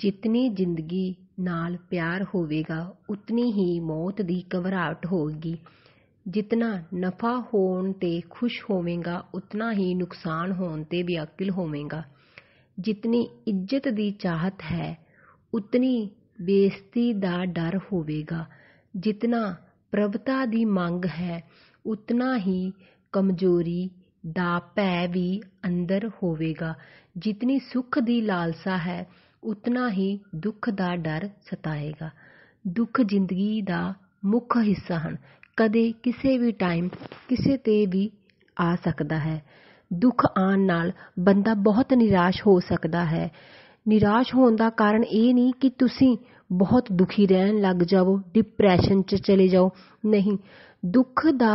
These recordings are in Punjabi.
ਜਿਤਨੀ ਜ਼ਿੰਦਗੀ ਨਾਲ ਪਿਆਰ ਹੋਵੇਗਾ ਉਤਨੀ ਹੀ ਮੌਤ ਦੀ ਘਬਰਾਹਟ ਹੋਵੇਗੀ ਜਿਤਨਾ ਨਫ਼ਾ ਹੋਣ 'ਤੇ ਖੁਸ਼ ਹੋਵੇਂਗਾ ਉਤਨਾ ਹੀ ਨੁਕਸਾਨ ਹੋਣ 'ਤੇ ਵਿਆਕੁਲ ਹੋਵੇਂਗਾ ਜਿਤਨੀ ਇੱਜ਼ਤ ਦੀ ਚਾਹਤ ਹੈ ਉਤਨੀ ਬੇਇੱਜ਼ਤੀ ਦਾ ਡਰ ਹੋਵੇਗਾ ਜਿਤਨਾ ਪ੍ਰਭਤਾ ਦੀ ਮੰਗ ਹੈ ਉਤਨਾ ਹੀ ਕਮਜ਼ੋਰੀ ਦਾ ਭੈ ਵੀ ਅੰਦਰ ਹੋਵੇਗਾ ਜਿਤਨੀ ਸੁਖ ਦੀ ਲਾਲਸਾ ਹੈ ਉਤਨਾ ਹੀ ਦੁੱਖ ਦਾ ਡਰ ਸਤਾਏਗਾ ਦੁੱਖ ਜ਼ਿੰਦਗੀ ਦਾ ਮੁੱਖ ਹਿੱਸਾ ਹਨ ਕਦੇ ਕਿਸੇ ਵੀ ਟਾਈਮ ਕਿਸੇ 'ਤੇ ਵੀ ਆ ਸਕਦਾ ਹੈ ਦੁੱਖ ਆਉਣ ਨਾਲ ਬੰਦਾ ਬਹੁਤ ਨਿਰਾਸ਼ ਹੋ ਸਕਦਾ ਹੈ ਨਿਰਾਸ਼ ਹੋਣ ਦਾ ਕਾਰਨ ਇਹ ਨਹੀਂ ਕਿ ਤੁਸੀਂ ਬਹੁਤ ਦੁਖੀ ਰਹਿਣ ਲੱਗ ਜਾਵੋ ਡਿਪਰੈਸ਼ਨ 'ਚ ਚਲੇ ਜਾਓ ਨਹੀਂ ਦੁੱਖ ਦਾ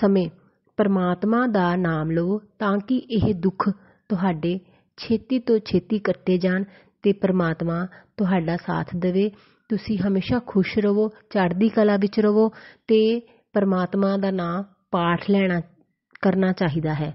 ਸਮੇਂ ਪਰਮਾਤਮਾ ਦਾ ਨਾਮ ਲਵੋ ਤਾਂ ਕਿ ਇਹ ਦੁੱਖ ਤੁਹਾਡੇ ਛੇਤੀ ਤੋਂ ਛੇਤੀ ਕੱਟੇ ਜਾਣ ਤੇ ਪਰਮਾਤਮਾ ਤੁਹਾਡਾ ਸਾਥ ਦੇਵੇ ਤੁਸੀਂ ਹਮੇਸ਼ਾ ਖੁਸ਼ ਰਹੋ ਚੜ੍ਹਦੀ ਕਲਾ ਵਿੱਚ ਰਹੋ ਤੇ ਪਰਮਾਤਮਾ ਦਾ ਨਾਮ ਪਾਠ ਲੈਣਾ ਕਰਨਾ ਚਾਹੀਦਾ ਹੈ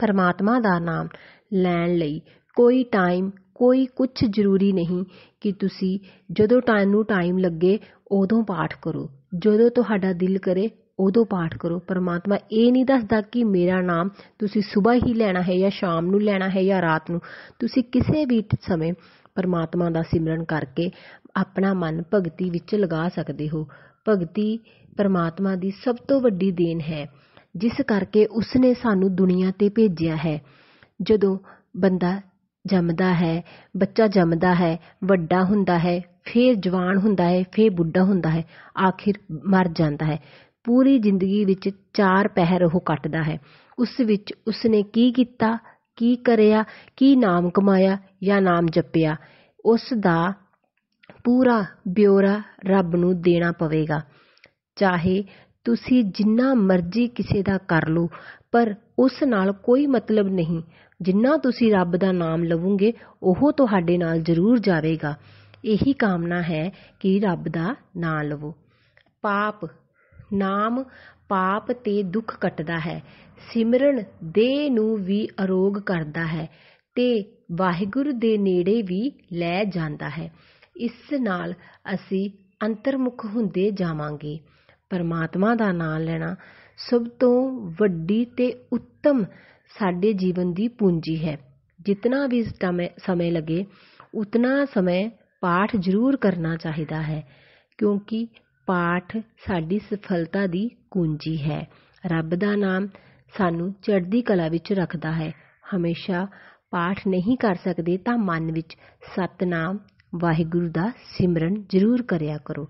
ਪਰਮਾਤਮਾ ਦਾ ਨਾਮ ਲੈਣ ਲਈ ਕੋਈ ਟਾਈਮ ਕੋਈ ਕੁਝ ਜ਼ਰੂਰੀ ਨਹੀਂ ਕਿ ਤੁਸੀਂ ਜਦੋਂ ਤੁਹਾਨੂੰ ਟਾਈਮ ਲੱਗੇ ਉਦੋਂ ਪਾਠ ਕਰੋ ਜਦੋਂ ਤੁਹਾਡਾ ਦਿਲ ਕਰੇ ਉਦੋਂ ਪਾਠ ਕਰੋ ਪਰਮਾਤਮਾ ਇਹ ਨਹੀਂ ਦੱਸਦਾ ਕਿ ਮੇਰਾ ਨਾਮ ਤੁਸੀਂ ਸਵੇਰ ਹੀ ਲੈਣਾ ਹੈ ਜਾਂ ਸ਼ਾਮ ਨੂੰ ਲੈਣਾ ਹੈ ਜਾਂ ਰਾਤ ਨੂੰ ਤੁਸੀਂ ਕਿਸੇ ਵੀ ਸਮੇਂ ਪਰਮਾਤਮਾ ਦਾ ਸਿਮਰਨ ਕਰਕੇ ਆਪਣਾ ਮਨ ਭਗਤੀ ਵਿੱਚ ਲਗਾ ਸਕਦੇ ਹੋ ਭਗਤੀ ਪਰਮਾਤਮਾ ਦੀ ਸਭ ਤੋਂ ਵੱਡੀ ਦੇਣ ਹੈ ਜਿਸ ਕਰਕੇ ਉਸਨੇ ਸਾਨੂੰ ਦੁਨੀਆ ਤੇ ਭੇਜਿਆ ਹੈ ਜਦੋਂ ਬੰਦਾ ਜੰਮਦਾ ਹੈ ਬੱਚਾ ਜੰਮਦਾ ਹੈ ਵੱਡਾ ਹੁੰਦਾ ਹੈ ਫਿਰ ਜਵਾਨ ਹੁੰਦਾ ਹੈ ਫਿਰ ਬੁੱਢਾ ਹੁੰਦਾ ਹੈ ਆਖਿਰ ਮਰ ਜਾਂਦਾ ਹੈ ਪੂਰੀ ਜ਼ਿੰਦਗੀ ਵਿੱਚ ਚਾਰ ਪਹਿਰ ਉਹ ਕੱਟਦਾ ਹੈ ਉਸ ਵਿੱਚ ਉਸਨੇ ਕੀ ਕੀਤਾ ਕੀ ਕਰਿਆ ਕੀ ਨਾਮ ਕਮਾਇਆ ਜਾਂ ਨਾਮ ਜਪਿਆ ਉਸ ਦਾ ਪੂਰਾ ਬਿਉਰਾ ਰੱਬ ਨੂੰ ਦੇਣਾ ਪਵੇਗਾ ਚਾਹੇ ਤੁਸੀਂ ਜਿੰਨਾ ਮਰਜ਼ੀ ਕਿਸੇ ਦਾ ਕਰ ਲਓ ਪਰ ਉਸ ਨਾਲ ਕੋਈ ਮਤਲਬ ਨਹੀਂ ਜਿੰਨਾ ਤੁਸੀਂ ਰੱਬ ਦਾ ਨਾਮ ਲਵੋਗੇ ਉਹ ਤੁਹਾਡੇ ਨਾਲ ਜ਼ਰੂਰ ਜਾਵੇਗਾ ਇਹੀ ਕਾਮਨਾ ਹੈ ਕਿ ਰੱਬ ਦਾ ਨਾਮ ਲਵੋ ਪਾਪ ਨਾਮ ਪਾਪ ਤੇ ਦੁੱਖ ਕੱਟਦਾ ਹੈ ਸਿਮਰਨ ਦੇ ਨੂੰ ਵੀ ਅਰੋਗ ਕਰਦਾ ਹੈ ਤੇ ਵਾਹਿਗੁਰੂ ਦੇ ਨੇੜੇ ਵੀ ਲੈ ਜਾਂਦਾ ਹੈ ਇਸ ਨਾਲ ਅਸੀਂ ਅੰਤਰਮੁਖ ਹੁੰਦੇ ਜਾਵਾਂਗੇ ਪਰਮਾਤਮਾ ਦਾ ਨਾਮ ਲੈਣਾ ਸਭ ਤੋਂ ਵੱਡੀ ਤੇ ਉੱਤਮ ਸਾਡੇ ਜੀਵਨ ਦੀ ਪੂੰਜੀ ਹੈ ਜਿੰਨਾ ਵੀ ਸਮੇਂ ਲੱਗੇ ਉਤਨਾ ਸਮੇਂ ਪਾਠ ਜ਼ਰੂਰ ਕਰਨਾ ਚਾਹੀਦਾ ਹੈ ਕਿਉਂਕਿ ਪਾਠ ਸਾਡੀ ਸਫਲਤਾ ਦੀ ਕੁੰਜੀ ਹੈ ਰੱਬ ਦਾ ਨਾਮ ਸਾਨੂੰ ਚੜ੍ਹਦੀ ਕਲਾ ਵਿੱਚ ਰੱਖਦਾ ਹੈ ਹਮੇਸ਼ਾ ਪਾਠ ਨਹੀਂ ਕਰ ਸਕਦੇ ਤਾਂ ਮਨ ਵਿੱਚ ਸਤਨਾਮ ਵਾਹਿਗੁਰੂ ਦਾ ਸਿਮਰਨ ਜ਼ਰੂਰ ਕਰਿਆ ਕਰੋ